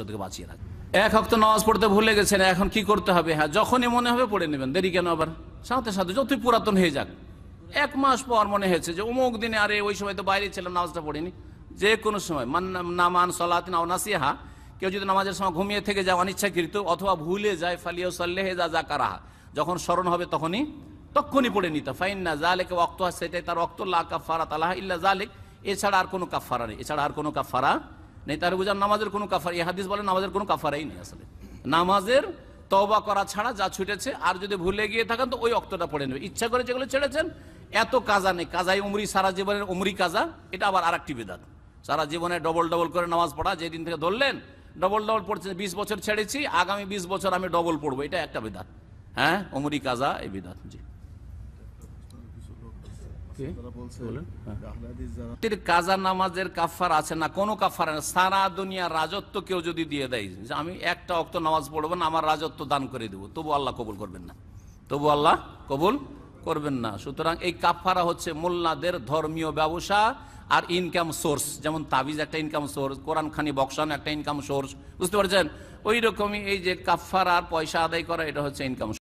কষ্ট থেকে বাঁচিয়ে রাখবে এক হক্ত নামাজ পড়তে ভুলে গেছেন এখন কি করতে হবে হ্যাঁ যখনই মনে হবে পড়ে নেবেন দেরি কেন আবার সাথে সাথে যতই পুরাতন হয়ে যাক এক মাস পর মনে হয়েছে যে অমুক দিনে আরে ওই সময় তো বাইরে ছিলাম নামাজটা পড়িনি যে কোনো সময় মান নামান সলাতিন নাসিহা কেউ যদি নামাজের সময় ঘুমিয়ে থেকে যায় অনিচ্ছাকৃত অথবা ভুলে যায় ফালিয়া সাল্লেহ যা যা কারাহা যখন স্মরণ হবে তখনই তক্ষণই পড়ে নিতে ফাইন না যা লেখে অক্ত সেটাই তার অক্ত লা কাফারা তালাহা ইল্লা জালেক এছাড়া আর কোনো কাফারা নেই এছাড়া আর কোনো কাফারা নেই তার বুঝার নামাজের কোনো কাফার এই হাদিস বলে নামাজের কোনো কাফারাই নেই আসলে নামাজের তবা করা ছাড়া যা ছুটেছে আর যদি ভুলে গিয়ে থাকেন তো ওই অক্তটা পড়ে নেবে ইচ্ছা করে যেগুলো ছেড়েছেন এত কাজা নেই কাজাই উমরি সারা জীবনের উমরি কাজা এটা আবার আর একটি বেদাত সারা জীবনে ডবল ডবল করে নামাজ পড়া যেদিন থেকে ধরলেন ডবল ডবল পড়ছেন বিশ বছর ছেড়েছি আগামী বিশ বছর আমি ডবল পড়বো এটা একটা বেদাত হ্যাঁ উমরি কাজা এই বেদাত জি হ্যাঁ। রাজত্ব কেউ যদি দিয়ে দেয় আমি একটা নামাজ আমার রাজত্ব দান করে তবু আল্লাহ কবুল করবেন না তবু আল্লাহ কবুল করবেন না সুতরাং এই হচ্ছে মোল্লাদের ধর্মীয় ব্যবসা আর ইনকাম সোর্স যেমন তাবিজ একটা ইনকাম সোর্স কোরআন খানি বক্সান একটা ইনকাম সোর্স বুঝতে পারছেন ওই রকমই এই যে কাফার আর পয়সা আদায় করা এটা হচ্ছে ইনকাম